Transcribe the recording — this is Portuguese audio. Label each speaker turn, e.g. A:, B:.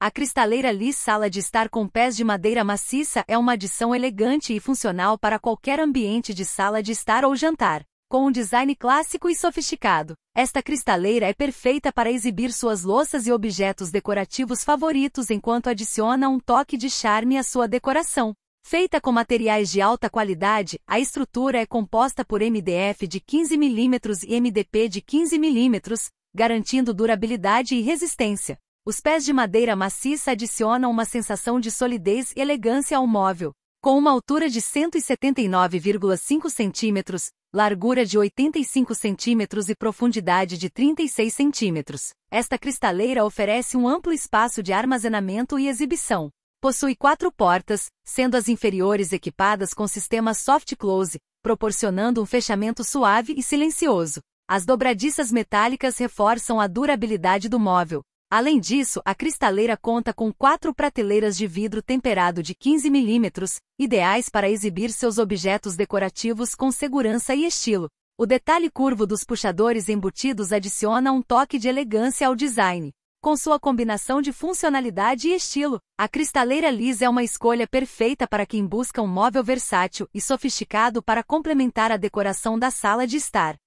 A: A cristaleira Lee Sala de estar com pés de madeira maciça é uma adição elegante e funcional para qualquer ambiente de sala de estar ou jantar. Com um design clássico e sofisticado, esta cristaleira é perfeita para exibir suas louças e objetos decorativos favoritos enquanto adiciona um toque de charme à sua decoração. Feita com materiais de alta qualidade, a estrutura é composta por MDF de 15 mm e MDP de 15 mm, garantindo durabilidade e resistência. Os pés de madeira maciça adicionam uma sensação de solidez e elegância ao móvel. Com uma altura de 179,5 centímetros, largura de 85 centímetros e profundidade de 36 centímetros, esta cristaleira oferece um amplo espaço de armazenamento e exibição. Possui quatro portas, sendo as inferiores equipadas com sistema soft close, proporcionando um fechamento suave e silencioso. As dobradiças metálicas reforçam a durabilidade do móvel, Além disso, a cristaleira conta com quatro prateleiras de vidro temperado de 15 milímetros, ideais para exibir seus objetos decorativos com segurança e estilo. O detalhe curvo dos puxadores embutidos adiciona um toque de elegância ao design. Com sua combinação de funcionalidade e estilo, a cristaleira lisa é uma escolha perfeita para quem busca um móvel versátil e sofisticado para complementar a decoração da sala de estar.